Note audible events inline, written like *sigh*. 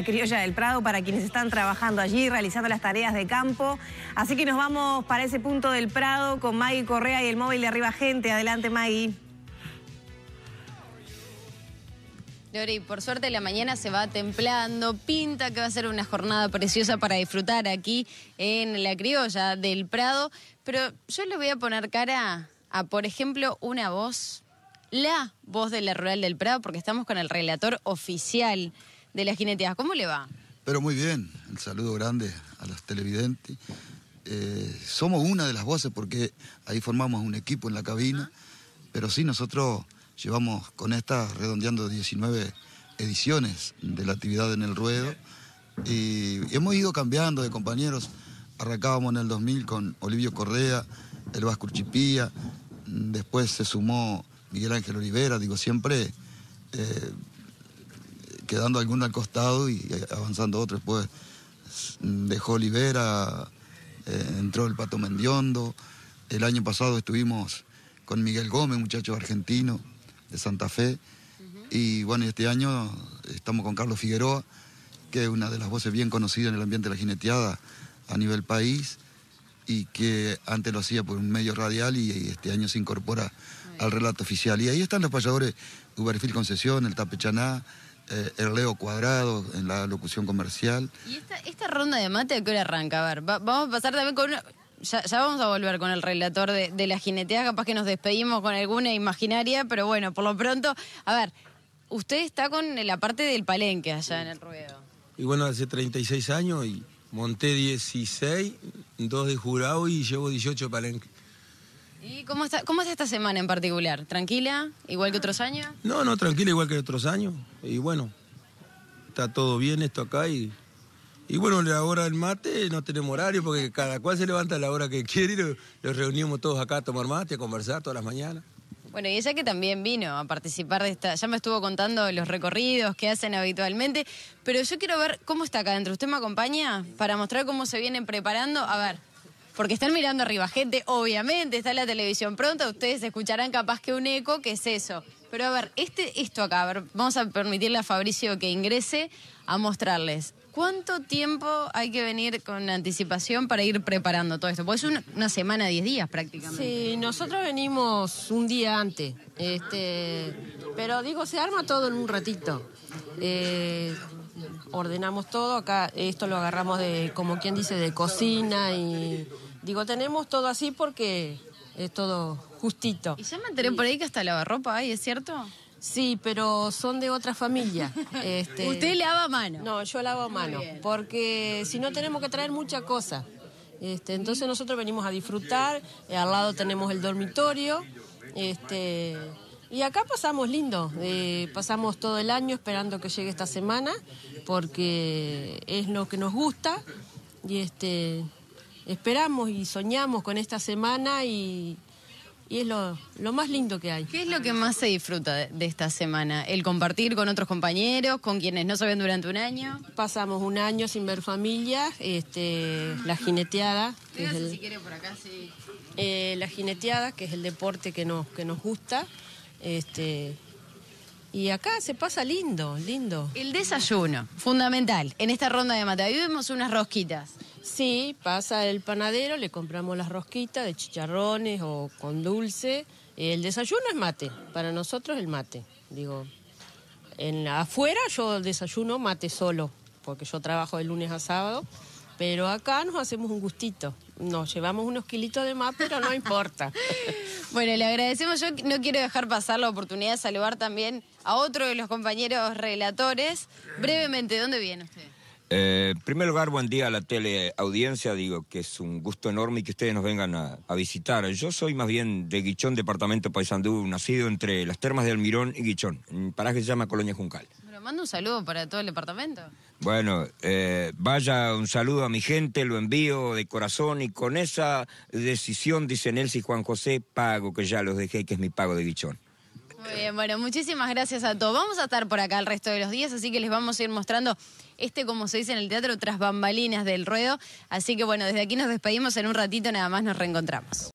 La Criolla del Prado para quienes están trabajando allí, realizando las tareas de campo. Así que nos vamos para ese punto del Prado con Maggie Correa y el móvil de Arriba Gente. Adelante, Maggie. Lori, por suerte la mañana se va templando, pinta que va a ser una jornada preciosa para disfrutar aquí en la criolla del Prado, pero yo le voy a poner cara a, por ejemplo, una voz, la voz de la Rural del Prado, porque estamos con el relator oficial de las jineteadas. ¿Cómo le va? Pero muy bien, el saludo grande a los televidentes. Eh, somos una de las voces porque ahí formamos un equipo en la cabina, pero sí nosotros llevamos con esta redondeando 19 ediciones de la actividad en el ruedo y hemos ido cambiando de compañeros. Arrancábamos en el 2000 con Olivio Correa, el Vasco Chipía, después se sumó Miguel Ángel Olivera, digo, siempre eh, quedando algunos al costado y eh, avanzando otro. Después mm, dejó Olivera, eh, entró el Pato Mendiondo. El año pasado estuvimos con Miguel Gómez, muchacho argentino de Santa Fe. Y bueno, este año estamos con Carlos Figueroa, que es una de las voces bien conocidas en el ambiente de la jineteada a nivel país y que antes lo hacía por un medio radial y, este año se incorpora al relato oficial. Y ahí están los payadores Uberfil Concesión, el Tapechaná, eh, el Leo Cuadrado en la locución comercial. ¿Y esta, ronda de mate a qué hora arranca? A ver, vamos a pasar también con una... Ya, vamos a volver con el relator de, la jinetea, capaz que nos despedimos con alguna imaginaria, pero bueno, por lo pronto, a ver, usted está con la parte del palenque allá en el ruedo. Y bueno, hace 36 años y monté 16, dos de jurado y llevo 18 palenques. ¿Y cómo está, cómo está esta semana en particular? ¿Tranquila? ¿Igual que otros años? No, no, tranquila, igual que otros años. Y bueno, está todo bien esto acá y y bueno, la hora del mate no tenemos horario porque cada cual se levanta a la hora que quiere y los reunimos todos acá a tomar mate, a conversar todas las mañanas. Bueno, y ella que también vino a participar de esta, ya me estuvo contando los recorridos que hacen habitualmente, pero yo quiero ver cómo está acá adentro. ¿Usted me acompaña para mostrar cómo se vienen preparando? A ver porque están mirando arriba gente, obviamente, está la televisión pronta, ustedes escucharán capaz que un eco, ¿qué es eso. Pero a ver, este, esto acá, ver, vamos a permitirle a Fabricio que ingrese a mostrarles. ¿Cuánto tiempo hay que venir con anticipación para ir preparando todo esto? Porque es una, semana, diez días prácticamente. Sí, nosotros venimos un día antes. Este, pero digo, se arma todo en un ratito. Eh, ordenamos todo, acá esto lo agarramos de, como quien dice, de cocina y Digo, tenemos todo así porque es todo justito. Y ya me enteré por ahí que hasta lavarropa hay, ¿es cierto? Sí, pero son de otra familia. *laughs* Este... ¿Usted lava a mano? No, yo lavo a mano, porque si no tenemos que traer mucha cosa. Este, entonces nosotros venimos a disfrutar, eh, al lado tenemos el dormitorio, este, y acá pasamos lindo, eh, pasamos todo el año esperando que llegue esta semana, porque es lo que nos gusta, y este, esperamos y soñamos con esta semana y, es lo, más lindo que hay. ¿Qué es lo que más se disfruta de, esta semana? ¿El compartir con otros compañeros, con quienes no se ven durante un año? Pasamos un año sin ver familias, este, la jineteada. Que es si quiere por acá, eh, la jineteada, que es el deporte que nos, que nos gusta. Este, y acá se pasa lindo, lindo. El desayuno, fundamental. En esta ronda de Ahí vemos unas rosquitas. Sí, pasa el panadero, le compramos las rosquitas de chicharrones o con dulce. El desayuno es mate, para nosotros el mate. Digo, en afuera yo desayuno mate solo, porque yo trabajo de lunes a sábado. Pero acá nos hacemos un gustito. Nos llevamos unos kilitos de más, pero no importa. *laughs* bueno, le agradecemos. Yo no quiero dejar pasar la oportunidad de saludar también a otro de los compañeros relatores. Brevemente, ¿dónde viene usted? Eh, en primer lugar, buen día a la teleaudiencia. Digo que es un gusto enorme que ustedes nos vengan a, visitar. Yo soy más bien de Guichón, departamento Paysandú, nacido entre las termas de Almirón y Guichón, en paraje que se llama Colonia Juncal. Bueno, mando un saludo para todo el departamento. Bueno, eh, vaya un saludo a mi gente, lo envío de corazón y con esa decisión, dice Nelson y Juan José, pago que ya los dejé, que es mi pago de Guichón. Muy bien, bueno, muchísimas gracias a todos. Vamos a estar por acá el resto de los días, así que les vamos a ir mostrando este, como se dice en el teatro, tras bambalinas del ruedo. Así que bueno, desde aquí nos despedimos, en un ratito nada más nos reencontramos.